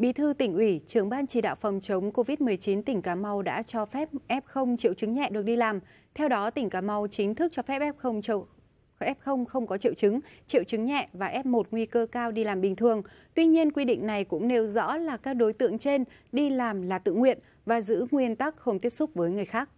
Bí thư tỉnh ủy, trưởng ban chỉ đạo phòng chống COVID-19 tỉnh Cà Mau đã cho phép F0 triệu chứng nhẹ được đi làm. Theo đó, tỉnh Cà Mau chính thức cho phép F0 triệu F0 không có triệu chứng, triệu chứng nhẹ và F1 nguy cơ cao đi làm bình thường. Tuy nhiên, quy định này cũng nêu rõ là các đối tượng trên đi làm là tự nguyện và giữ nguyên tắc không tiếp xúc với người khác.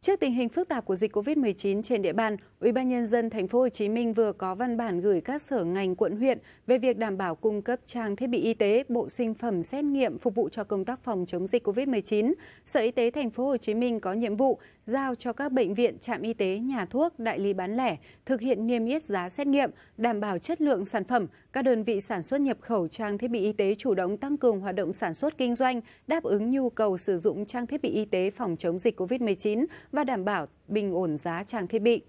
Trước tình hình phức tạp của dịch COVID-19 trên địa bàn, Ủy ban nhân dân thành phố Hồ Chí Minh vừa có văn bản gửi các sở ngành quận huyện về việc đảm bảo cung cấp trang thiết bị y tế, bộ sinh phẩm xét nghiệm phục vụ cho công tác phòng chống dịch COVID-19. Sở Y tế thành phố Hồ Chí Minh có nhiệm vụ giao cho các bệnh viện, trạm y tế, nhà thuốc, đại lý bán lẻ thực hiện niêm yết giá xét nghiệm, đảm bảo chất lượng sản phẩm. Các đơn vị sản xuất nhập khẩu trang thiết bị y tế chủ động tăng cường hoạt động sản xuất kinh doanh, đáp ứng nhu cầu sử dụng trang thiết bị y tế phòng chống dịch COVID-19 và đảm bảo bình ổn giá trang thiết bị.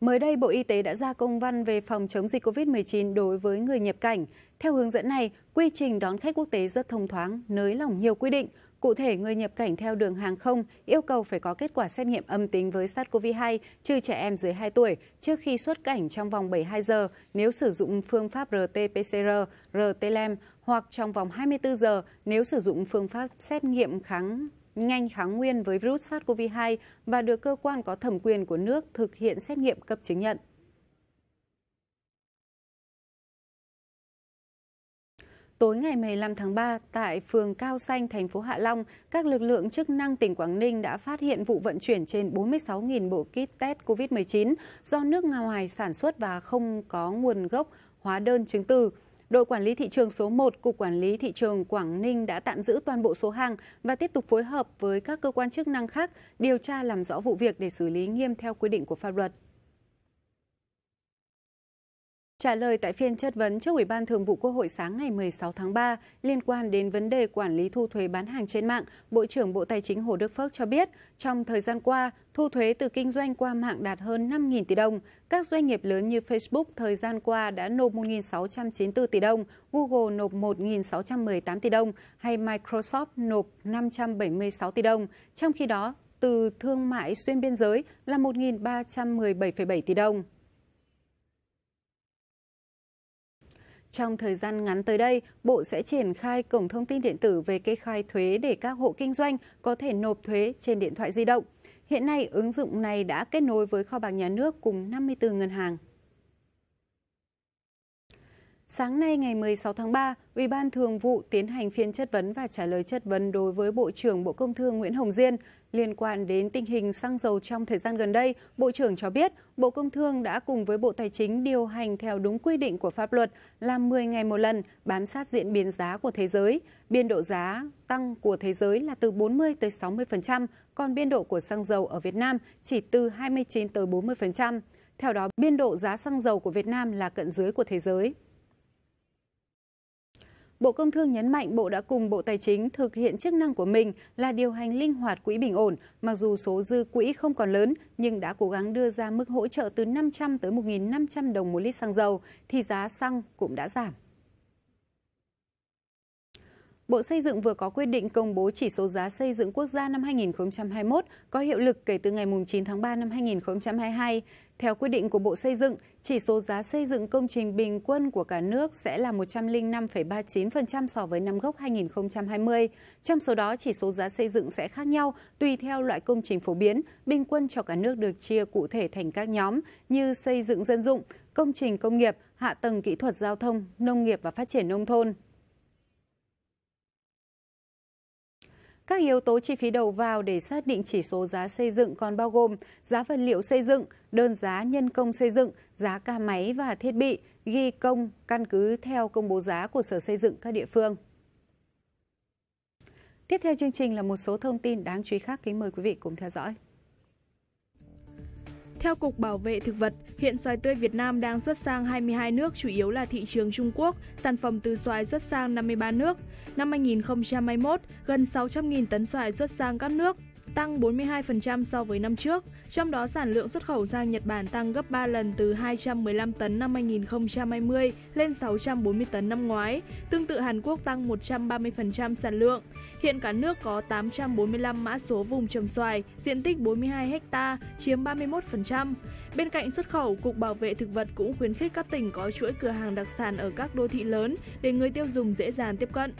Mới đây, Bộ Y tế đã ra công văn về phòng chống dịch COVID-19 đối với người nhập cảnh. Theo hướng dẫn này, quy trình đón khách quốc tế rất thông thoáng, nới lỏng nhiều quy định. Cụ thể, người nhập cảnh theo đường hàng không yêu cầu phải có kết quả xét nghiệm âm tính với SARS-CoV-2 trừ trẻ em dưới 2 tuổi trước khi xuất cảnh trong vòng 72 giờ nếu sử dụng phương pháp RT-PCR, RT-LEM hoặc trong vòng 24 giờ nếu sử dụng phương pháp xét nghiệm kháng nhanh kháng nguyên với virus SARS-CoV-2 và được cơ quan có thẩm quyền của nước thực hiện xét nghiệm cấp chứng nhận. Tối ngày 15 tháng 3, tại phường Cao Xanh, thành phố Hạ Long, các lực lượng chức năng tỉnh Quảng Ninh đã phát hiện vụ vận chuyển trên 46.000 bộ kit test COVID-19 do nước ngoài sản xuất và không có nguồn gốc hóa đơn chứng từ đội quản lý thị trường số 1, Cục Quản lý Thị trường Quảng Ninh đã tạm giữ toàn bộ số hàng và tiếp tục phối hợp với các cơ quan chức năng khác điều tra làm rõ vụ việc để xử lý nghiêm theo quy định của pháp luật. Trả lời tại phiên chất vấn trước Ủy ban Thường vụ Quốc hội sáng ngày 16 tháng 3 liên quan đến vấn đề quản lý thu thuế bán hàng trên mạng, Bộ trưởng Bộ Tài chính Hồ Đức Phước cho biết, trong thời gian qua, thu thuế từ kinh doanh qua mạng đạt hơn 5.000 tỷ đồng. Các doanh nghiệp lớn như Facebook thời gian qua đã nộp 1.694 tỷ đồng, Google nộp 1.618 tỷ đồng hay Microsoft nộp 576 tỷ đồng. Trong khi đó, từ thương mại xuyên biên giới là 1.317,7 tỷ đồng. Trong thời gian ngắn tới đây, Bộ sẽ triển khai cổng thông tin điện tử về kê khai thuế để các hộ kinh doanh có thể nộp thuế trên điện thoại di động. Hiện nay, ứng dụng này đã kết nối với kho bạc nhà nước cùng 54 ngân hàng. Sáng nay ngày 16 tháng 3, Ủy ban Thường vụ tiến hành phiên chất vấn và trả lời chất vấn đối với Bộ trưởng Bộ Công Thương Nguyễn Hồng Diên Liên quan đến tình hình xăng dầu trong thời gian gần đây, Bộ trưởng cho biết Bộ Công Thương đã cùng với Bộ Tài chính điều hành theo đúng quy định của pháp luật là 10 ngày một lần bám sát diễn biến giá của thế giới. Biên độ giá tăng của thế giới là từ 40 tới 60%, còn biên độ của xăng dầu ở Việt Nam chỉ từ 29 tới 40%. Theo đó, biên độ giá xăng dầu của Việt Nam là cận dưới của thế giới. Bộ Công Thương nhấn mạnh Bộ đã cùng Bộ Tài chính thực hiện chức năng của mình là điều hành linh hoạt quỹ bình ổn, mặc dù số dư quỹ không còn lớn nhưng đã cố gắng đưa ra mức hỗ trợ từ 500 tới 1.500 đồng một lít xăng dầu thì giá xăng cũng đã giảm. Bộ Xây dựng vừa có quyết định công bố chỉ số giá xây dựng quốc gia năm 2021 có hiệu lực kể từ ngày 9 tháng 3 năm 2022. Theo quy định của Bộ Xây dựng, chỉ số giá xây dựng công trình bình quân của cả nước sẽ là 105,39% so với năm gốc 2020. Trong số đó, chỉ số giá xây dựng sẽ khác nhau tùy theo loại công trình phổ biến. Bình quân cho cả nước được chia cụ thể thành các nhóm như xây dựng dân dụng, công trình công nghiệp, hạ tầng kỹ thuật giao thông, nông nghiệp và phát triển nông thôn. Các yếu tố chi phí đầu vào để xác định chỉ số giá xây dựng còn bao gồm giá vật liệu xây dựng, đơn giá nhân công xây dựng, giá ca máy và thiết bị, ghi công căn cứ theo công bố giá của Sở Xây dựng các địa phương. Tiếp theo chương trình là một số thông tin đáng chú ý khác kính mời quý vị cùng theo dõi. Theo Cục Bảo vệ Thực vật, hiện xoài tươi Việt Nam đang xuất sang 22 nước, chủ yếu là thị trường Trung Quốc, sản phẩm từ xoài xuất sang 53 nước. Năm 2021, gần 600.000 tấn xoài xuất sang các nước, tăng 42% so với năm trước, trong đó sản lượng xuất khẩu sang Nhật Bản tăng gấp 3 lần từ 215 tấn năm 2020 lên 640 tấn năm ngoái, tương tự Hàn Quốc tăng 130% sản lượng. Hiện cả nước có 845 mã số vùng trồng xoài, diện tích 42 ha, chiếm 31%. Bên cạnh xuất khẩu, Cục Bảo vệ Thực vật cũng khuyến khích các tỉnh có chuỗi cửa hàng đặc sản ở các đô thị lớn để người tiêu dùng dễ dàng tiếp cận.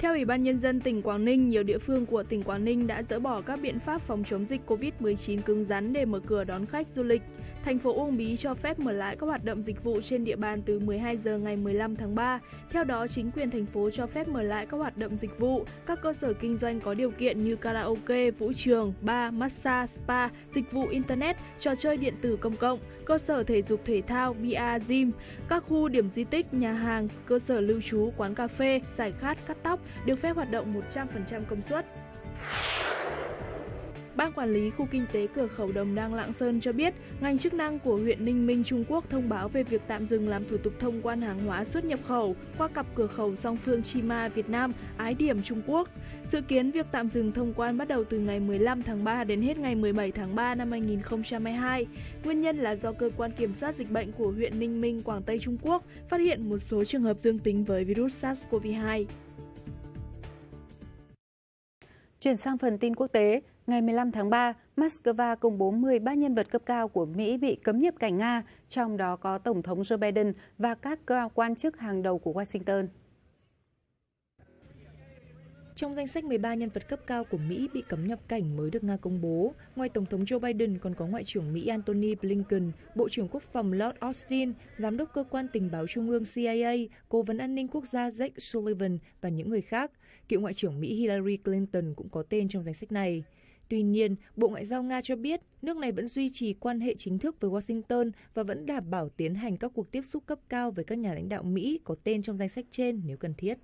Theo Ủy ban Nhân dân tỉnh Quảng Ninh, nhiều địa phương của tỉnh Quảng Ninh đã dỡ bỏ các biện pháp phòng chống dịch COVID-19 cứng rắn để mở cửa đón khách du lịch. Thành phố Uông Bí cho phép mở lại các hoạt động dịch vụ trên địa bàn từ 12 giờ ngày 15 tháng 3. Theo đó, chính quyền thành phố cho phép mở lại các hoạt động dịch vụ, các cơ sở kinh doanh có điều kiện như karaoke, vũ trường, bar, massage, spa, dịch vụ internet, trò chơi điện tử công cộng, cơ sở thể dục thể thao, bia, gym, các khu điểm di tích, nhà hàng, cơ sở lưu trú, quán cà phê, giải khát, cắt tóc được phép hoạt động 100% công suất. Ban Quản lý Khu Kinh tế Cửa khẩu Đồng Đăng Lạng Sơn cho biết, ngành chức năng của huyện Ninh Minh Trung Quốc thông báo về việc tạm dừng làm thủ tục thông quan hàng hóa xuất nhập khẩu qua cặp cửa khẩu song phương Chi Ma Việt Nam, Ái Điểm Trung Quốc. Dự kiến việc tạm dừng thông quan bắt đầu từ ngày 15 tháng 3 đến hết ngày 17 tháng 3 năm 2022. Nguyên nhân là do cơ quan kiểm soát dịch bệnh của huyện Ninh Minh, Quảng Tây Trung Quốc phát hiện một số trường hợp dương tính với virus SARS-CoV-2. Chuyển sang phần tin quốc tế, Ngày 15 tháng 3, Moscow công bố 13 nhân vật cấp cao của Mỹ bị cấm nhập cảnh Nga, trong đó có Tổng thống Joe Biden và các quan chức hàng đầu của Washington. Trong danh sách 13 nhân vật cấp cao của Mỹ bị cấm nhập cảnh mới được Nga công bố, ngoài Tổng thống Joe Biden còn có Ngoại trưởng Mỹ Antony Blinken, Bộ trưởng Quốc phòng Lord Austin, Giám đốc Cơ quan Tình báo Trung ương CIA, Cố vấn An ninh Quốc gia Jake Sullivan và những người khác. Cựu Ngoại trưởng Mỹ Hillary Clinton cũng có tên trong danh sách này. Tuy nhiên, Bộ Ngoại giao Nga cho biết nước này vẫn duy trì quan hệ chính thức với Washington và vẫn đảm bảo tiến hành các cuộc tiếp xúc cấp cao với các nhà lãnh đạo Mỹ có tên trong danh sách trên nếu cần thiết.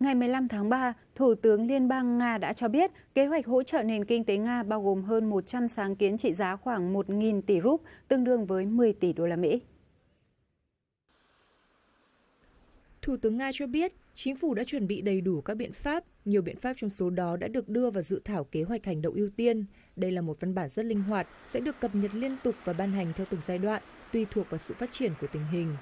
Ngày 15 tháng 3, Thủ tướng Liên bang Nga đã cho biết kế hoạch hỗ trợ nền kinh tế Nga bao gồm hơn 100 sáng kiến trị giá khoảng 1.000 tỷ rúp, tương đương với 10 tỷ đô la Mỹ. Thủ tướng Nga cho biết, chính phủ đã chuẩn bị đầy đủ các biện pháp, nhiều biện pháp trong số đó đã được đưa vào dự thảo kế hoạch hành động ưu tiên. Đây là một văn bản rất linh hoạt, sẽ được cập nhật liên tục và ban hành theo từng giai đoạn, tùy thuộc vào sự phát triển của tình hình.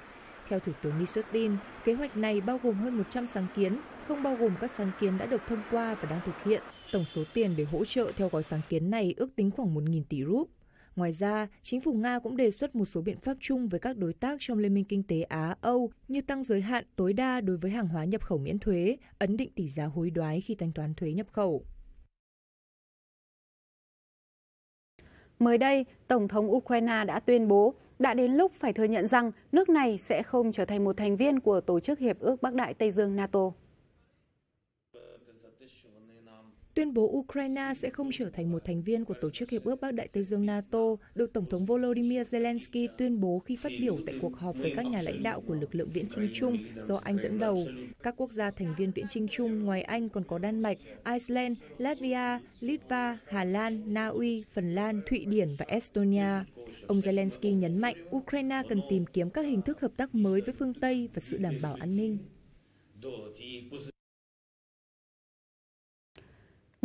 Theo Thủ tướng Mishustin, kế hoạch này bao gồm hơn 100 sáng kiến, không bao gồm các sáng kiến đã được thông qua và đang thực hiện. Tổng số tiền để hỗ trợ theo gói sáng kiến này ước tính khoảng 1.000 tỷ rúp. Ngoài ra, chính phủ Nga cũng đề xuất một số biện pháp chung với các đối tác trong Liên minh Kinh tế Á-Âu như tăng giới hạn tối đa đối với hàng hóa nhập khẩu miễn thuế, ấn định tỷ giá hối đoái khi thanh toán thuế nhập khẩu. Mới đây, Tổng thống Ukraine đã tuyên bố đã đến lúc phải thừa nhận rằng nước này sẽ không trở thành một thành viên của Tổ chức Hiệp ước Bắc Đại Tây Dương NATO. tuyên bố Ukraine sẽ không trở thành một thành viên của Tổ chức Hiệp ước Bắc Đại Tây Dương NATO, được Tổng thống Volodymyr Zelensky tuyên bố khi phát biểu tại cuộc họp với các nhà lãnh đạo của lực lượng viễn chinh chung do Anh dẫn đầu. Các quốc gia thành viên viễn chinh chung ngoài Anh còn có Đan Mạch, Iceland, Latvia, Litva, Hà Lan, Na Uy, Phần Lan, Thụy Điển và Estonia. Ông Zelensky nhấn mạnh Ukraine cần tìm kiếm các hình thức hợp tác mới với phương Tây và sự đảm bảo an ninh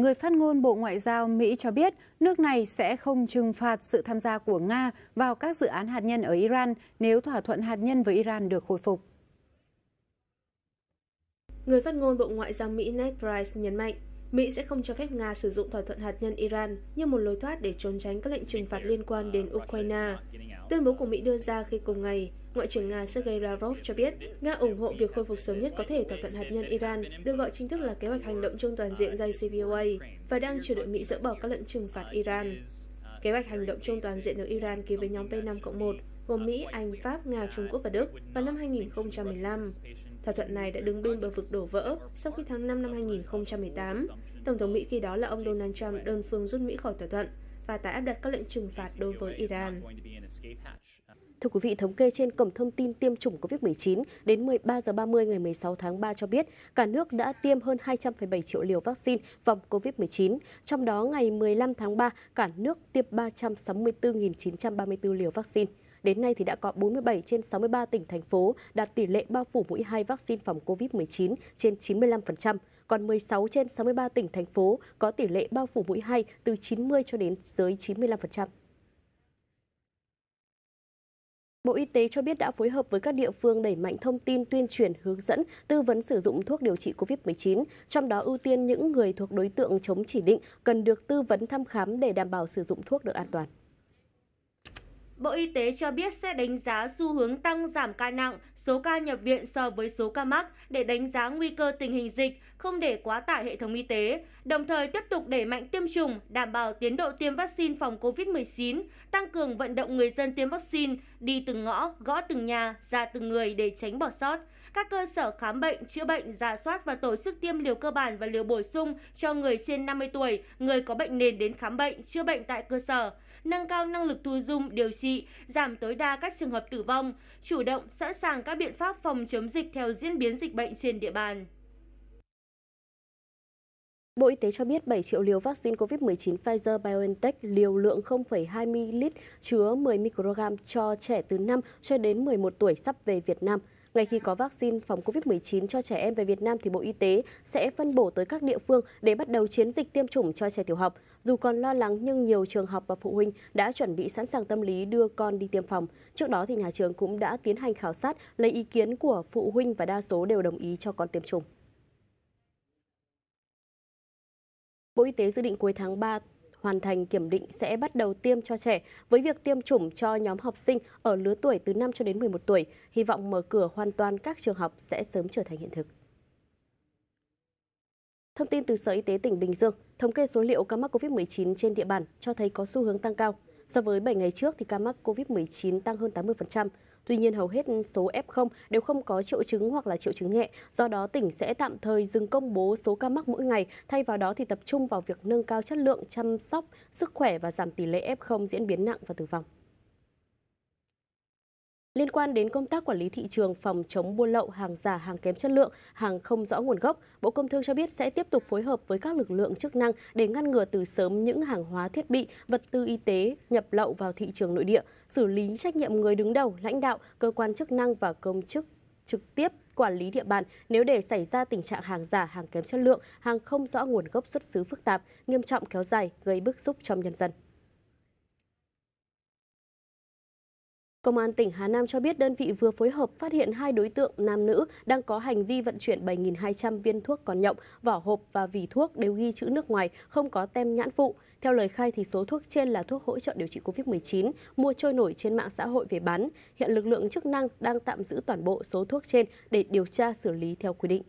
người phát ngôn Bộ Ngoại giao Mỹ cho biết nước này sẽ không trừng phạt sự tham gia của Nga vào các dự án hạt nhân ở Iran nếu thỏa thuận hạt nhân với Iran được khôi phục. Người phát ngôn Bộ Ngoại giao Mỹ Ned Price nhấn mạnh, Mỹ sẽ không cho phép Nga sử dụng thỏa thuận hạt nhân Iran như một lối thoát để trốn tránh các lệnh trừng phạt liên quan đến Ukraine. Tuyên bố của Mỹ đưa ra khi cùng ngày, Ngoại trưởng Nga Sergei Lavrov cho biết, Nga ủng hộ việc khôi phục sớm nhất có thể thỏa thuận hạt nhân Iran, được gọi chính thức là kế hoạch hành động chung toàn diện JCPOA, và đang chờ đợi Mỹ dỡ bỏ các lệnh trừng phạt Iran. Kế hoạch hành động chung toàn diện được Iran ký với nhóm P5-1, gồm Mỹ, Anh, Pháp, Nga, Trung Quốc và Đức vào năm 2015. Thỏa thuận này đã đứng bên bờ vực đổ vỡ sau khi tháng 5 năm 2018, Tổng thống Mỹ khi đó là ông Donald Trump đơn phương rút Mỹ khỏi thỏa thuận và tái áp đặt các lệnh trừng phạt đối với Iran. Thưa quý vị, thống kê trên Cổng Thông tin Tiêm chủng COVID-19 đến 13 h 30 ngày 16 tháng 3 cho biết, cả nước đã tiêm hơn 200,7 triệu liều vaccine phòng COVID-19. Trong đó, ngày 15 tháng 3, cả nước tiêm 364.934 liều vaccine. Đến nay thì đã có 47 trên 63 tỉnh thành phố đạt tỷ lệ bao phủ mũi 2 vaccine phòng COVID-19 trên 95%, còn 16 trên 63 tỉnh thành phố có tỷ lệ bao phủ mũi 2 từ 90 cho đến dưới 95%. Bộ Y tế cho biết đã phối hợp với các địa phương đẩy mạnh thông tin tuyên truyền hướng dẫn tư vấn sử dụng thuốc điều trị COVID-19, trong đó ưu tiên những người thuộc đối tượng chống chỉ định cần được tư vấn thăm khám để đảm bảo sử dụng thuốc được an toàn. Bộ Y tế cho biết sẽ đánh giá xu hướng tăng giảm ca nặng, số ca nhập viện so với số ca mắc để đánh giá nguy cơ tình hình dịch, không để quá tải hệ thống y tế, đồng thời tiếp tục đẩy mạnh tiêm chủng, đảm bảo tiến độ tiêm vaccine phòng COVID-19, tăng cường vận động người dân tiêm vaccine, đi từng ngõ, gõ từng nhà, ra từng người để tránh bỏ sót. Các cơ sở khám bệnh, chữa bệnh, giả soát và tổ chức tiêm liều cơ bản và liều bổ sung cho người trên 50 tuổi, người có bệnh nền đến khám bệnh, chữa bệnh tại cơ sở nâng cao năng lực thu dung điều trị, giảm tối đa các trường hợp tử vong, chủ động sẵn sàng các biện pháp phòng chống dịch theo diễn biến dịch bệnh trên địa bàn. Bộ Y tế cho biết 7 triệu liều vaccine COVID-19 Pfizer-BioNTech liều lượng 0,2 ml chứa 10 microgram cho trẻ từ 5 cho đến 11 tuổi sắp về Việt Nam – ngay khi có vaccine phòng COVID-19 cho trẻ em về Việt Nam thì Bộ Y tế sẽ phân bổ tới các địa phương để bắt đầu chiến dịch tiêm chủng cho trẻ tiểu học. Dù còn lo lắng nhưng nhiều trường học và phụ huynh đã chuẩn bị sẵn sàng tâm lý đưa con đi tiêm phòng. Trước đó thì nhà trường cũng đã tiến hành khảo sát lấy ý kiến của phụ huynh và đa số đều đồng ý cho con tiêm chủng. Bộ Y tế dự định cuối tháng 3 hoàn thành kiểm định sẽ bắt đầu tiêm cho trẻ với việc tiêm chủng cho nhóm học sinh ở lứa tuổi từ 5 cho đến 11 tuổi. Hy vọng mở cửa hoàn toàn các trường học sẽ sớm trở thành hiện thực. Thông tin từ Sở Y tế tỉnh Bình Dương, thống kê số liệu ca mắc COVID-19 trên địa bàn cho thấy có xu hướng tăng cao. So với 7 ngày trước thì ca mắc COVID-19 tăng hơn 80%, Tuy nhiên hầu hết số F0 đều không có triệu chứng hoặc là triệu chứng nhẹ, do đó tỉnh sẽ tạm thời dừng công bố số ca mắc mỗi ngày, thay vào đó thì tập trung vào việc nâng cao chất lượng chăm sóc sức khỏe và giảm tỷ lệ F0 diễn biến nặng và tử vong liên quan đến công tác quản lý thị trường phòng chống buôn lậu hàng giả, hàng kém chất lượng, hàng không rõ nguồn gốc, Bộ Công Thương cho biết sẽ tiếp tục phối hợp với các lực lượng chức năng để ngăn ngừa từ sớm những hàng hóa thiết bị, vật tư y tế nhập lậu vào thị trường nội địa, xử lý trách nhiệm người đứng đầu, lãnh đạo, cơ quan chức năng và công chức trực tiếp quản lý địa bàn nếu để xảy ra tình trạng hàng giả, hàng kém chất lượng, hàng không rõ nguồn gốc xuất xứ phức tạp, nghiêm trọng kéo dài, gây bức xúc trong nhân dân. Công an tỉnh Hà Nam cho biết đơn vị vừa phối hợp phát hiện hai đối tượng nam nữ đang có hành vi vận chuyển 7.200 viên thuốc còn nhộng, vỏ hộp và vỉ thuốc đều ghi chữ nước ngoài, không có tem nhãn phụ. Theo lời khai thì số thuốc trên là thuốc hỗ trợ điều trị COVID-19 mua trôi nổi trên mạng xã hội về bán. Hiện lực lượng chức năng đang tạm giữ toàn bộ số thuốc trên để điều tra xử lý theo quy định.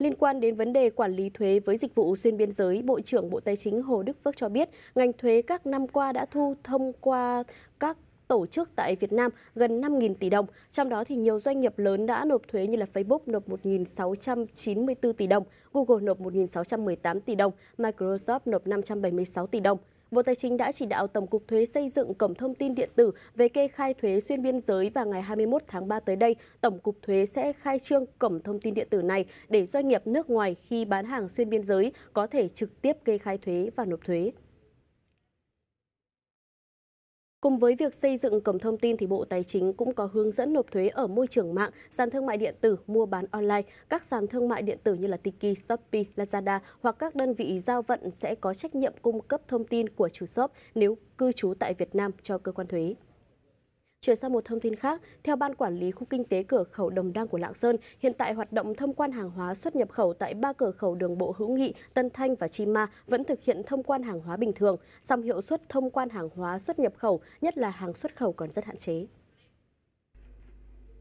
Liên quan đến vấn đề quản lý thuế với dịch vụ xuyên biên giới, Bộ trưởng Bộ Tài chính Hồ Đức Phước cho biết, ngành thuế các năm qua đã thu thông qua các tổ chức tại Việt Nam gần 5.000 tỷ đồng, trong đó thì nhiều doanh nghiệp lớn đã nộp thuế như là Facebook nộp 1.694 tỷ đồng, Google nộp 1.618 tỷ đồng, Microsoft nộp 576 tỷ đồng. Bộ Tài chính đã chỉ đạo Tổng cục Thuế xây dựng cổng thông tin điện tử về kê khai thuế xuyên biên giới và ngày 21 tháng 3 tới đây, Tổng cục Thuế sẽ khai trương cổng thông tin điện tử này để doanh nghiệp nước ngoài khi bán hàng xuyên biên giới có thể trực tiếp kê khai thuế và nộp thuế. Cùng với việc xây dựng cổng thông tin thì Bộ Tài chính cũng có hướng dẫn nộp thuế ở môi trường mạng, sàn thương mại điện tử, mua bán online, các sàn thương mại điện tử như là Tiki, Shopee, Lazada hoặc các đơn vị giao vận sẽ có trách nhiệm cung cấp thông tin của chủ shop nếu cư trú tại Việt Nam cho cơ quan thuế. Chuyển sang một thông tin khác, theo Ban Quản lý Khu Kinh tế Cửa khẩu Đồng Đăng của Lạng Sơn, hiện tại hoạt động thông quan hàng hóa xuất nhập khẩu tại ba cửa khẩu đường bộ Hữu Nghị, Tân Thanh và Chi Ma vẫn thực hiện thông quan hàng hóa bình thường, song hiệu suất thông quan hàng hóa xuất nhập khẩu, nhất là hàng xuất khẩu còn rất hạn chế.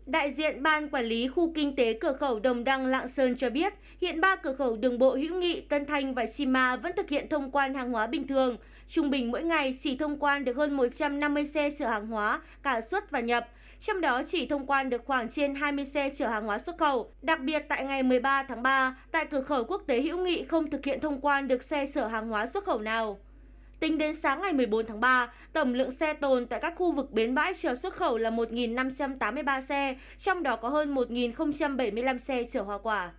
Đại diện Ban Quản lý Khu Kinh tế Cửa khẩu Đồng Đăng Lạng Sơn cho biết, hiện ba cửa khẩu đường bộ hữu nghị Tân Thanh và Sima vẫn thực hiện thông quan hàng hóa bình thường. Trung bình mỗi ngày chỉ thông quan được hơn 150 xe chở hàng hóa, cả xuất và nhập. Trong đó chỉ thông quan được khoảng trên 20 xe chở hàng hóa xuất khẩu. Đặc biệt tại ngày 13 tháng 3, tại cửa khẩu quốc tế hữu nghị không thực hiện thông quan được xe chở hàng hóa xuất khẩu nào. Tính đến sáng ngày 14 tháng 3, tổng lượng xe tồn tại các khu vực bến bãi chờ xuất khẩu là 1.583 xe, trong đó có hơn 1.075 xe chở hoa quả.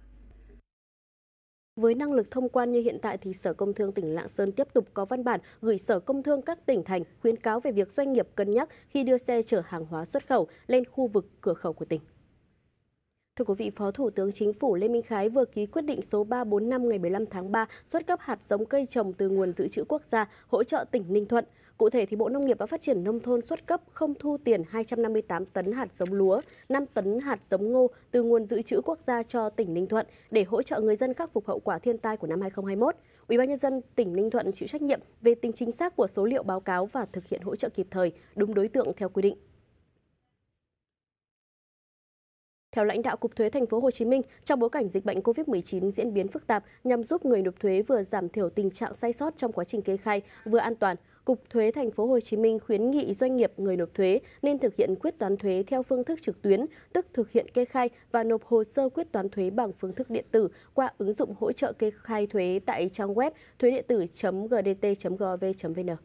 Với năng lực thông quan như hiện tại thì Sở Công Thương tỉnh Lạng Sơn tiếp tục có văn bản gửi Sở Công Thương các tỉnh thành khuyến cáo về việc doanh nghiệp cân nhắc khi đưa xe chở hàng hóa xuất khẩu lên khu vực cửa khẩu của tỉnh. Thưa quý vị, Phó Thủ tướng Chính phủ Lê Minh Khái vừa ký quyết định số 345 ngày 15 tháng 3 xuất cấp hạt giống cây trồng từ nguồn dự trữ quốc gia hỗ trợ tỉnh Ninh Thuận – Cụ thể thì Bộ Nông nghiệp và Phát triển nông thôn xuất cấp không thu tiền 258 tấn hạt giống lúa, 5 tấn hạt giống ngô từ nguồn dự trữ quốc gia cho tỉnh Ninh Thuận để hỗ trợ người dân khắc phục hậu quả thiên tai của năm 2021. Ủy ban nhân dân tỉnh Ninh Thuận chịu trách nhiệm về tính chính xác của số liệu báo cáo và thực hiện hỗ trợ kịp thời, đúng đối tượng theo quy định. Theo lãnh đạo Cục Thuế Thành phố Hồ Chí Minh, trong bối cảnh dịch bệnh COVID-19 diễn biến phức tạp nhằm giúp người nộp thuế vừa giảm thiểu tình trạng sai sót trong quá trình kê khai, vừa an toàn, Cục Thuế Thành phố Hồ Chí Minh khuyến nghị doanh nghiệp người nộp thuế nên thực hiện quyết toán thuế theo phương thức trực tuyến, tức thực hiện kê khai và nộp hồ sơ quyết toán thuế bằng phương thức điện tử qua ứng dụng hỗ trợ kê khai thuế tại trang web thuế điện tử.gdt.gov.vn.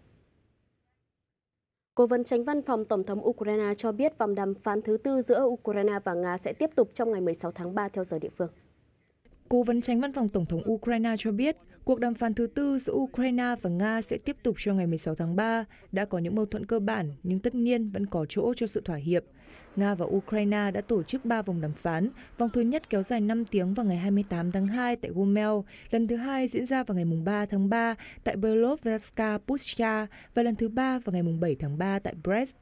Cố vấn tránh văn phòng Tổng thống Ukraine cho biết vòng đàm phán thứ tư giữa Ukraine và Nga sẽ tiếp tục trong ngày 16 tháng 3 theo giờ địa phương. Cố vấn tránh văn phòng Tổng thống Ukraine cho biết, cuộc đàm phán thứ tư giữa Ukraine và Nga sẽ tiếp tục cho ngày 16 tháng 3, đã có những mâu thuẫn cơ bản nhưng tất nhiên vẫn có chỗ cho sự thỏa hiệp Nga và Ukraine đã tổ chức 3 vòng đàm phán. Vòng thứ nhất kéo dài 5 tiếng vào ngày 28 tháng 2 tại Gomel, lần thứ hai diễn ra vào ngày 3 tháng 3 tại Belovratska Pushcha và lần thứ ba vào ngày 7 tháng 3 tại Brest.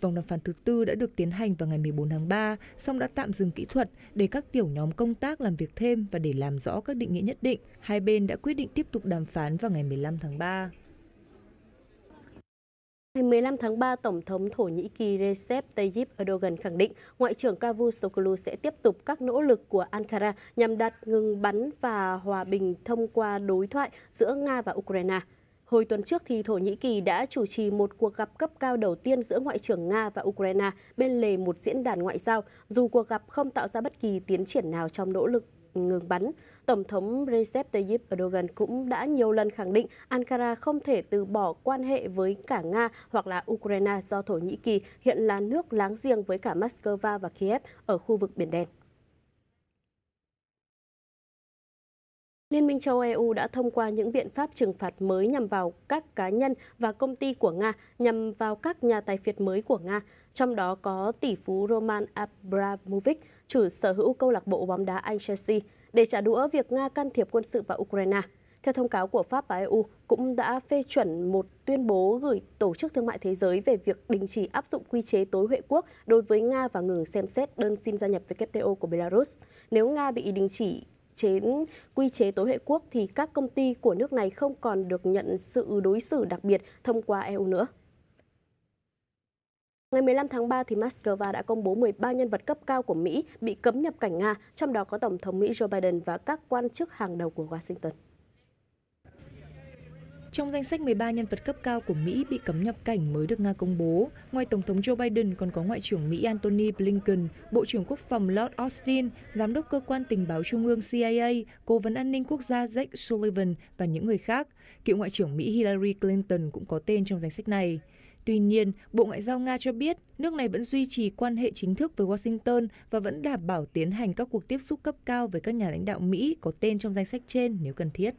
Vòng đàm phán thứ tư đã được tiến hành vào ngày 14 tháng 3, song đã tạm dừng kỹ thuật để các tiểu nhóm công tác làm việc thêm và để làm rõ các định nghĩa nhất định. Hai bên đã quyết định tiếp tục đàm phán vào ngày 15 tháng 3. Ngày 15 tháng 3, Tổng thống Thổ Nhĩ Kỳ Recep Tayyip Erdogan khẳng định Ngoại trưởng Cavusoglu sẽ tiếp tục các nỗ lực của Ankara nhằm đạt ngừng bắn và hòa bình thông qua đối thoại giữa Nga và Ukraine. Hồi tuần trước, thì Thổ Nhĩ Kỳ đã chủ trì một cuộc gặp cấp cao đầu tiên giữa Ngoại trưởng Nga và Ukraine bên lề một diễn đàn ngoại giao, dù cuộc gặp không tạo ra bất kỳ tiến triển nào trong nỗ lực ngừng bắn. Tổng thống Recep Tayyip Erdogan cũng đã nhiều lần khẳng định Ankara không thể từ bỏ quan hệ với cả Nga hoặc là Ukraine do Thổ Nhĩ Kỳ hiện là nước láng giềng với cả Moscow và Kiev ở khu vực Biển Đen. Liên minh châu EU đã thông qua những biện pháp trừng phạt mới nhằm vào các cá nhân và công ty của Nga, nhằm vào các nhà tài phiệt mới của Nga, trong đó có tỷ phú Roman Abramovich, chủ sở hữu câu lạc bộ bóng đá Anh Chelsea, để trả đũa việc Nga can thiệp quân sự vào Ukraine. Theo thông cáo của Pháp và EU, cũng đã phê chuẩn một tuyên bố gửi Tổ chức Thương mại Thế giới về việc đình chỉ áp dụng quy chế tối huệ quốc đối với Nga và ngừng xem xét đơn xin gia nhập WTO của Belarus. Nếu Nga bị đình chỉ chế quy chế tối hệ quốc thì các công ty của nước này không còn được nhận sự đối xử đặc biệt thông qua EU nữa. Ngày 15 tháng 3, thì Moscow đã công bố 13 nhân vật cấp cao của Mỹ bị cấm nhập cảnh Nga, trong đó có Tổng thống Mỹ Joe Biden và các quan chức hàng đầu của Washington. Trong danh sách 13 nhân vật cấp cao của Mỹ bị cấm nhập cảnh mới được Nga công bố, ngoài Tổng thống Joe Biden còn có Ngoại trưởng Mỹ Antony Blinken, Bộ trưởng Quốc phòng Lord Austin, Giám đốc Cơ quan Tình báo Trung ương CIA, Cố vấn An ninh Quốc gia Jake Sullivan và những người khác. Cựu Ngoại trưởng Mỹ Hillary Clinton cũng có tên trong danh sách này. Tuy nhiên, Bộ Ngoại giao Nga cho biết nước này vẫn duy trì quan hệ chính thức với Washington và vẫn đảm bảo tiến hành các cuộc tiếp xúc cấp cao với các nhà lãnh đạo Mỹ có tên trong danh sách trên nếu cần thiết.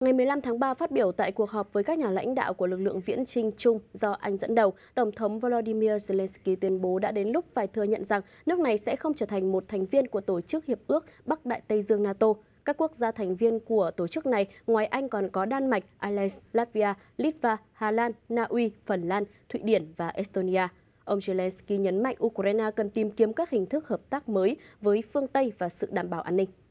Ngày 15 tháng 3 phát biểu tại cuộc họp với các nhà lãnh đạo của lực lượng viễn trinh chung do Anh dẫn đầu, Tổng thống Volodymyr Zelensky tuyên bố đã đến lúc phải thừa nhận rằng nước này sẽ không trở thành một thành viên của Tổ chức Hiệp ước Bắc Đại Tây Dương NATO. Các quốc gia thành viên của tổ chức này ngoài Anh còn có Đan Mạch, Ireland, Latvia, Litva, Hà Lan, Na Uy, Phần Lan, Thụy Điển và Estonia. Ông Zelensky nhấn mạnh Ukraine cần tìm kiếm các hình thức hợp tác mới với phương Tây và sự đảm bảo an ninh.